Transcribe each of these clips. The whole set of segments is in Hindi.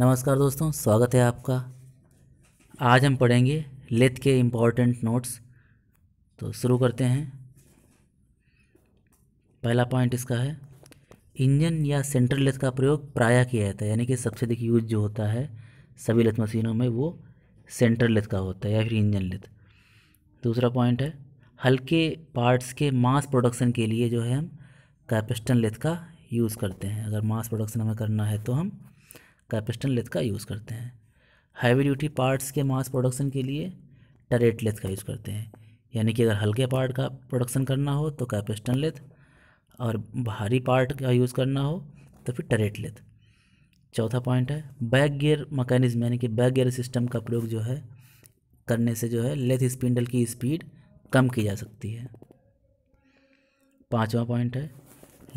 नमस्कार दोस्तों स्वागत है आपका आज हम पढ़ेंगे लेथ के इम्पॉर्टेंट नोट्स तो शुरू करते हैं पहला पॉइंट इसका है इंजन या सेंट्रल लेथ का प्रयोग प्रायः किया जाता है यानी कि सबसे अधिक यूज जो होता है सभी लेथ मशीनों में वो सेंट्रल लेथ का होता है या फिर इंजन लेथ दूसरा पॉइंट है हल्के पार्ट्स के मास प्रोडक्शन के लिए जो है हम कैपेस्टन लेथ का यूज़ करते हैं अगर मास प्रोडक्शन हमें करना है तो हम का पिस्टन लेथ का यूज़ करते हैं हैवी ड्यूटी पार्ट्स के मास प्रोडक्शन के लिए टरेट लेथ का यूज़ करते हैं यानी कि अगर हल्के पार्ट का प्रोडक्शन करना हो तो कैपिस्टन लेथ और भारी पार्ट का यूज़ करना हो तो फिर टरेट लेथ चौथा पॉइंट है बैक गियर मकैनिज़्म यानी कि बैक गियर सिस्टम का प्रयोग जो है करने से जो है लेथ स्पिंडल की स्पीड कम की जा सकती है पाँचवा पॉइंट है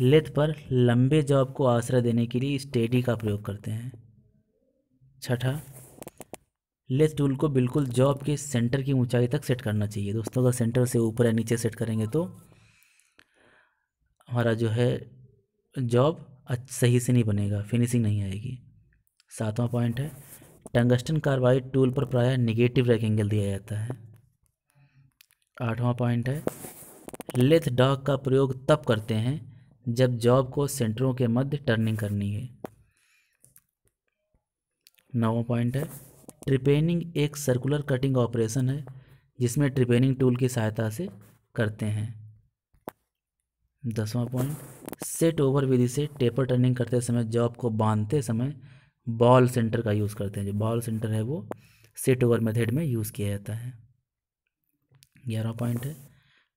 लेथ पर लंबे जॉब को आश्रय देने के लिए स्टेडी का प्रयोग करते हैं छठा ले टूल को बिल्कुल जॉब के सेंटर की ऊंचाई तक सेट करना चाहिए दोस्तों अगर सेंटर से ऊपर या नीचे सेट करेंगे तो हमारा जो है जॉब सही से नहीं बनेगा फिनिशिंग नहीं आएगी सातवां पॉइंट है टंगस्टन कार्बाइड टूल पर प्रायः निगेटिव रैक एंगल दिया जाता है आठवां पॉइंट है लेथ डॉग का प्रयोग तब करते हैं जब जॉब को सेंटरों के मध्य टर्निंग करनी है नौवा पॉइंट है ट्रिपेनिंग एक सर्कुलर कटिंग ऑपरेशन है जिसमें ट्रिपेनिंग टूल की सहायता से करते हैं दसवां पॉइंट सेट ओवर विधि से टेपर टर्निंग करते समय जॉब को बांधते समय बॉल सेंटर का यूज़ करते हैं जो बॉल सेंटर है वो सेट ओवर मेथड में यूज़ किया जाता है ग्यारह पॉइंट है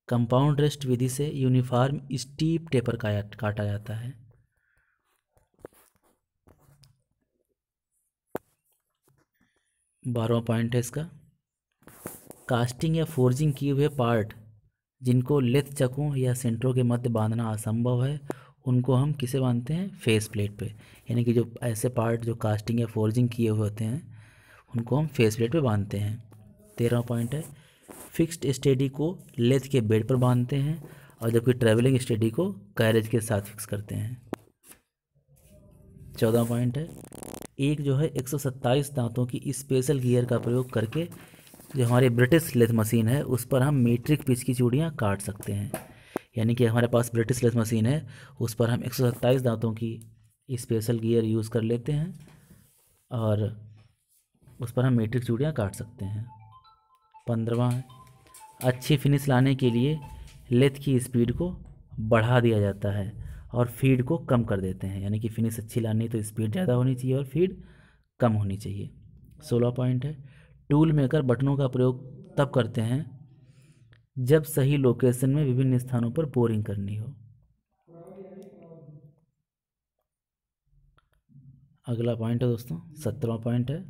कंपाउंड रेस्ट विधि से यूनिफॉर्म स्टीप टेपर का काटा जाता है बारहवा पॉइंट है इसका कास्टिंग या फोर्जिंग किए हुए पार्ट जिनको लेथ चकों या सेंटरों के मध्य बांधना असंभव है उनको हम किसे बांधते हैं फेस प्लेट पे यानी कि जो ऐसे पार्ट जो कास्टिंग या फोर्जिंग किए हुए होते हैं उनको हम फेस प्लेट पे बांधते हैं तेरह पॉइंट है फिक्स्ड स्टडी को लेथ के बेड पर बांधते हैं और जबकि ट्रैवलिंग स्टडी को कैरेज के साथ फिक्स करते हैं चौदह पॉइंट है एक जो है 127 दांतों की स्पेशल गियर का प्रयोग करके जो हमारी ब्रिटिश लेथ मशीन है उस पर हम मीट्रिक पिच की चूड़ियाँ काट सकते हैं यानी कि हमारे पास ब्रिटिश लेथ मशीन है उस पर हम 127 दांतों की स्पेशल गियर यूज़ कर लेते हैं और उस पर हम मीट्रिक चूड़ियाँ काट सकते हैं पंद्रवा अच्छी फिनिश लाने के लिए लेथ की स्पीड को बढ़ा दिया जाता है और फीड को कम कर देते हैं यानी कि फिनिश अच्छी लानी तो स्पीड ज़्यादा होनी चाहिए और फीड कम होनी चाहिए सोलह पॉइंट है टूल मेकर बटनों का प्रयोग तब करते हैं जब सही लोकेशन में विभिन्न स्थानों पर बोरिंग करनी हो अगला पॉइंट है दोस्तों सत्रहवा पॉइंट है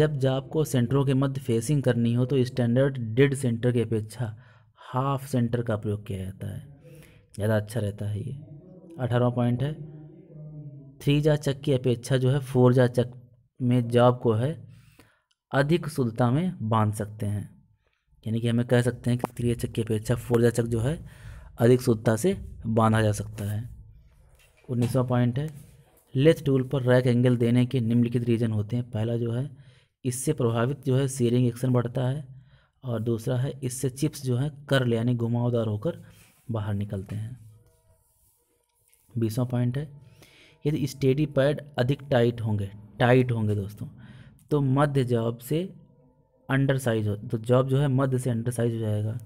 जब जाप को सेंटरों के मध्य फेसिंग करनी हो तो स्टैंडर्ड डेड सेंटर की अपेक्षा हाफ सेंटर का प्रयोग किया जाता है ज़्यादा अच्छा रहता है ये अठारवा पॉइंट है थ्री जा चक की अपेक्षा जो है फोर जा चक में जॉब को है अधिक शुद्धता में बांध सकते हैं यानी कि हमें कह सकते हैं कि थ्री चक की अपेक्षा फोर जा चक जो है अधिक शुद्धता से बांधा जा सकता है उन्नीसवा पॉइंट है लेथ टूल पर रैक एंगल देने के निम्नलिखित रीजन होते हैं पहला जो है इससे प्रभावित जो है सीरिंग एक्शन बढ़ता है और दूसरा है इससे चिप्स जो है कर यानी घुमावदार होकर बाहर निकलते हैं बीसवा पॉइंट है यदि स्टेडी पैड अधिक टाइट होंगे टाइट होंगे दोस्तों तो मध्य जॉब से अंडर साइज हो तो जॉब जो है मध्य से अंडर साइज हो जाएगा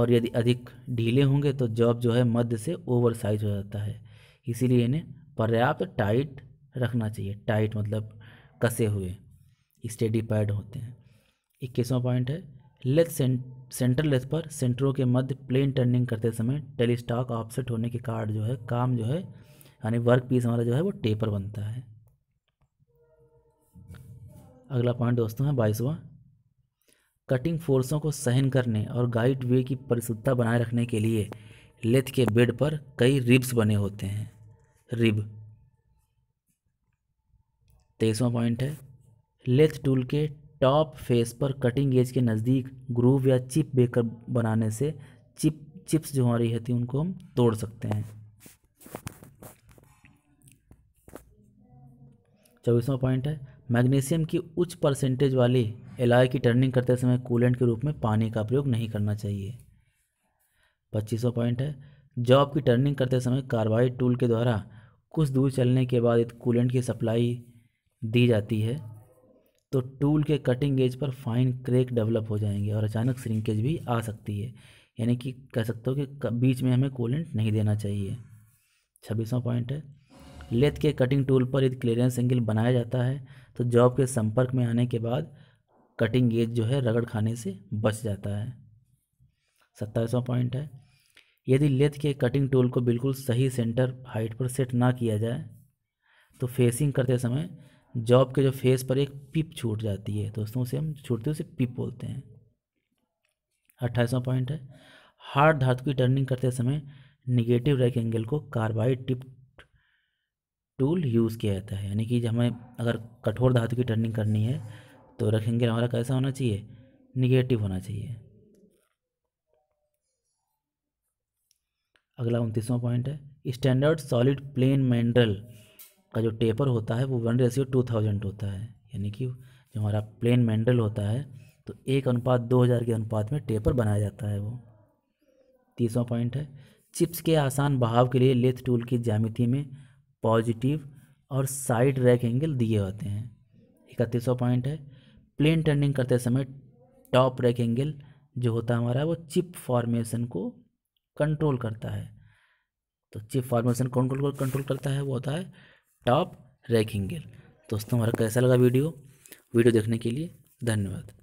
और यदि अधिक ढीले होंगे तो जॉब जो है मध्य से ओवर साइज हो जाता है इसीलिए इन्हें पर्याप्त टाइट रखना चाहिए टाइट मतलब कसे हुए स्टेडी पैड होते हैं इक्कीसवा पॉइंट है लेग सेंटर लेथ पर सेंटरों के मध्य प्लेन टर्निंग करते समय टेलीस्टॉक ऑफसेट होने के कारण जो है काम जो है यानी वर्क पीस हमारा जो है वो टेपर बनता है अगला पॉइंट दोस्तों है बाईसवा कटिंग फोर्सों को सहन करने और गाइड वे की परिशुद्धता बनाए रखने के लिए लेथ के बेड पर कई रिब्स बने होते हैं रिब तेईसवा पॉइंट है लेथ टूल के टॉप फेस पर कटिंग एज के नज़दीक ग्रूव या चिप बेकर बनाने से चिप चिप्स जो हमारी रहती उनको हम तोड़ सकते हैं चौबीसवा पॉइंट है मैग्नीशियम की उच्च परसेंटेज वाली एलाय की टर्निंग करते समय कूलेंट के रूप में पानी का प्रयोग नहीं करना चाहिए पच्चीसवा पॉइंट है जॉब की टर्निंग करते समय कार्बाइड टूल के द्वारा कुछ दूर चलने के बाद कूलेंट की सप्लाई दी जाती है तो टूल के कटिंग एज पर फाइन क्रेक डेवलप हो जाएंगे और अचानक श्रिंकेज भी आ सकती है यानी कि कह सकते हो कि बीच में हमें कोलेंट नहीं देना चाहिए छब्बीसवा पॉइंट है लेथ के कटिंग टूल पर यदि क्लियरेंस एंगल बनाया जाता है तो जॉब के संपर्क में आने के बाद कटिंग एज जो है रगड़ खाने से बच जाता है सत्ताईसवां पॉइंट है यदि लेथ के कटिंग टूल को बिल्कुल सही सेंटर हाइट पर सेट ना किया जाए तो फेसिंग करते समय जॉब के जो फेस पर एक पिप छूट जाती है दोस्तों उसे हम छूटते उसे पिप बोलते हैं अट्ठाईसवां पॉइंट है हार्ड धातु की टर्निंग करते समय निगेटिव रैक एंगल को कार्बाइड टिप टूल यूज़ किया जाता है यानी कि हमें अगर कठोर धातु की टर्निंग करनी है तो रैक एंगल हमारा कैसा होना चाहिए निगेटिव होना चाहिए अगला उनतीसवां पॉइंट है स्टैंडर्ड सॉलिड प्लेन मैंड्रल का जो टेपर होता है वो वन रेशियो टू थाउजेंड होता है यानी कि जो हमारा प्लेन मेंडल होता है तो एक अनुपात दो हज़ार के अनुपात में टेपर बनाया जाता है वो तीसवा पॉइंट है चिप्स के आसान बहाव के लिए लेथ टूल की ज्यामिति में पॉजिटिव और साइड रैक एंगल दिए होते हैं इकतीसवा पॉइंट है प्लेन टर्निंग करते समय टॉप रैक एंगल जो होता है हमारा वो चिप फॉर्मेशन को कंट्रोल करता है तो चिप फॉर्मेशन कौन कंट्रोल कंट्रोल करता है वो होता है टॉप रैकिंग गियर दोस्तों हमारा कैसा लगा वीडियो वीडियो देखने के लिए धन्यवाद